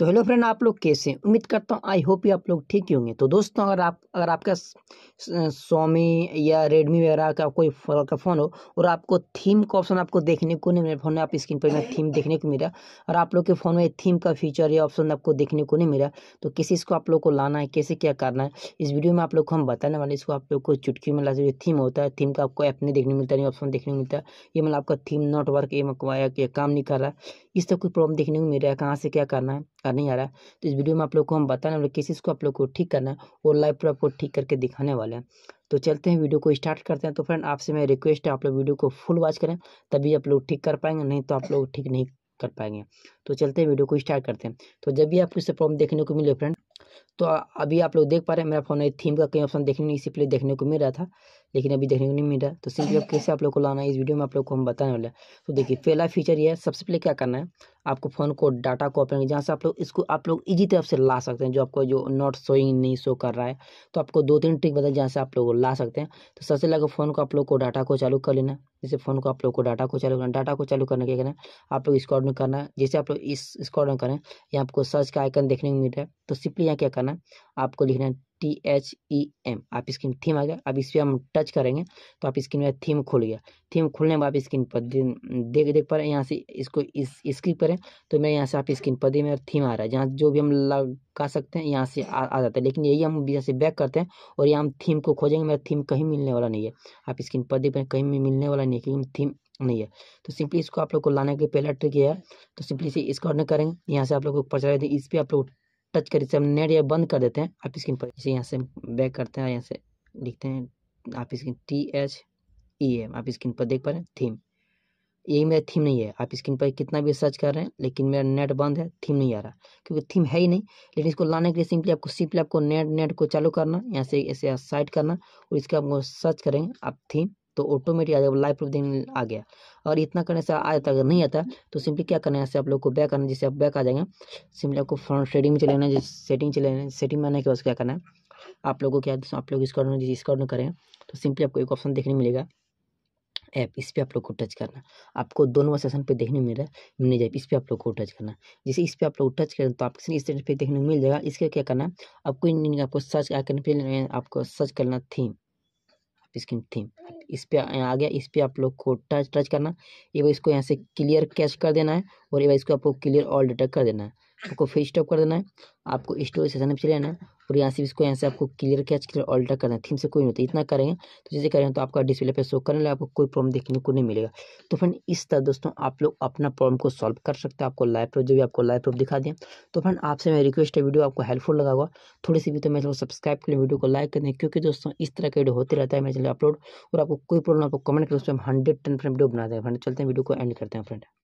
तो hello friend आप लोग कैसे उम्मीद करता हूँ आई होप ही आप लोग ठीक ही होंगे तो दोस्तों अगर आप अगर आपका सोमी या रेडमी वगैरह का कोई फोन का फ़ोन हो और आपको थीम का ऑप्शन आपको देखने को नहीं मेरे फ़ोन में आप स्क्रीन पर मैं थीम देखने को मिला और आप लोग के फ़ोन में थीम का फीचर या ऑप्शन आपको देखने को नहीं मिला तो किसी इसको आप लोग को लाना है कैसे क्या करना है इस वीडियो में आप लोग को हम बताने वाले इसको आप लोग को चुटकी में लाते थीम होता है थीम का आपको ऐप नहीं देखने मिलता नहीं ऑप्शन देखने को मिलता है ये मतलब आपका थीम नॉट वर्क ये मकवाया मतलब काम नहीं कर रहा है इस तरह कोई प्रॉब्लम देखने को मिल रहा है कहाँ से क्या करना है का नहीं आ रहा तो इस वीडियो में आप लोग को हम बताने वाले किस को आप लोग को ठीक करना है और लाइव पर आपको ठीक करके दिखाने वाले हैं तो चलते हैं वीडियो को स्टार्ट करते हैं तो फ्रेंड आपसे मेरी रिक्वेस्ट है आप लोग वीडियो को फुल वॉच करें तभी आप लोग ठीक कर पाएंगे नहीं तो आप लोग ठीक नहीं कर पाएंगे तो चलते हैं वीडियो को स्टार्ट करते हैं तो जब भी आपको इससे प्रॉब्लम देखने को मिले फ्रेंड तो अभी आप लोग देख पा रहे हैं मेरा फोन थीम का कहीं ऑप्शन देखने इसी प्ले देखने को मिल रहा था लेकिन अभी देखने को नहीं मिल रहा तो सिंपली अब कैसे आप लोग को लाना है इस वीडियो में आप लोग को हम बताने वाले तो देखिए पहला फीचर ये है सबसे पहले क्या करना है आपको फ़ोन को डाटा को ओपन जहाँ से आप लोग इसको आप लोग इजी तरफ से ला सकते हैं जो आपको जो नॉट शोइंग नहीं शो कर रहा है तो आपको दो तीन ट्रिक बताए जहाँ से आप लोग ला सकते हैं तो सबसे पहले फ़ोन को आप लोग को डाटा को चालू कर लेना जैसे फ़ोन को आप लोग को डाटा को चालू करना डाटा को चालू करने के करना आप लोग स्कॉड में करना है जैसे आप लोग इस स्कॉड में करें यहाँ आपको सर्च का आइकन देखने को मिल रहा है तो सिंपली यहाँ क्या करना है आपको लिखना है टी एच ई एम आप स्क्रीन थीम आ गया अब इस पर हम टच करेंगे तो आप स्क्रीन में थीम खुल गया थीम खुलने में आप स्क्रीन पर देख देख पा रहे हैं यहाँ से इसको इस पर है तो मैं यहाँ से आप स्क्रीन पर दी मेरा थीम आ रहा है जहाँ जो भी हम लगा सकते हैं यहाँ से आ, आ जाता है लेकिन यही हम यहाँ से बैक करते हैं और यहाँ हम थीम को खोजेंगे मेरा थीम कहीं मिलने वाला नहीं है आप स्क्रीन पर देख कहीं कहीं मिलने वाला नहीं है क्योंकि थीम नहीं है तो सिंपली इसको आप लोग को लाने के पहला ट्रिक है तो सिंपली से इसको ऑर्डर करेंगे यहाँ से आप लोग को ऊपर इस पर आप लोग टच कर इसे हम नेट या बंद कर देते हैं आप स्क्रीन पर इसे यहाँ से बैक करते हैं यहाँ से लिखते हैं आप screen T H E M आप स्क्रीन पर देख पा रहे हैं थीम ये मेरा थीम नहीं है आप स्क्रीन पर कितना भी सर्च कर रहे हैं लेकिन मेरा नेट बंद है थीम नहीं आ रहा क्योंकि थीम है ही नहीं लेकिन इसको लाने के लिए सिंपली आपको सिंपली आपको नेट नेट को चालू करना यहाँ से ऐसे साइड करना और इसका आपको सर्च करेंगे आप थीम तो ऑटोमेटिक आ जाएगा लाइव प्रूफ देने आ गया और इतना करने से आ जाता अगर नहीं आता तो सिंपली क्या करना है ऐसे आप लोग को बैक करना जिससे आप बैक आ जाएंगे सिंपली आपको फ्रंट सेटिंग में चले जाना जिस सेटिंग चले जाना सेटिंग में आने के बाद क्या करना है आप लोगों को क्या आप लोग जिस इसका करें तो सिंपली आपको एक ऑप्शन देखने मिलेगा ऐप इस पर आप लोग को टच करना आपको दोनों सेशन पे देखने मिल रहा है मिल जाए इस पर आप लोग को टच करना जैसे इस पर आप लोग टच करें तो आपको इस पे देखने को मिल जाएगा इसके क्या करना आपको आपको सर्च करने फिर आपको सर्च करना थीम आप स्क्रीन थीम इस पर आ गया इस पर आप लोग को टच टच करना एवं इसको यहाँ से क्लियर कैच कर देना है और एवं इसको आपको क्लियर ऑल डिटेक्ट कर देना है आपको फिर स्टॉप कर देना है आपको स्टोरी सेशन में चले आना है और यहाँ से इसको यहाँ से आपको क्लियर कैच क्लियर ऑल्टर करना है थीम से कोई नहीं होता इतना करेंगे तो जैसे करेंगे तो आपका डिस्प्ले पे शो करने लगे आपको कोई प्रॉब्लम देखने को नहीं मिलेगा तो फ्रेंड इस तरह दोस्तों आप लोग अपना प्रॉब्लम को सॉल्व कर सकते हैं आपको लाइव प्रूफ जो भी आपको लाइव प्रूफ दिखा दें तो फ्रेंड आपसे मेरी रिक्वेस्ट है वीडियो आपको हेल्पफुल लगा हुआ थोड़ी सी भी तो मैं चलो सब्सक्राइब कर वीडियो को लाइक कर दें क्योंकि दोस्तों इस तरह का वीडियो होते रहता है मेरे चलिए अपलोड और आपको कोई प्रॉब्लम आपको कमेंट करें उस पर हम हंड्रेड टेन फ्रेंड वीडियो बना दें फ्रेंड चलते हैं वीडियो को एंड करते हैं फ्रेंड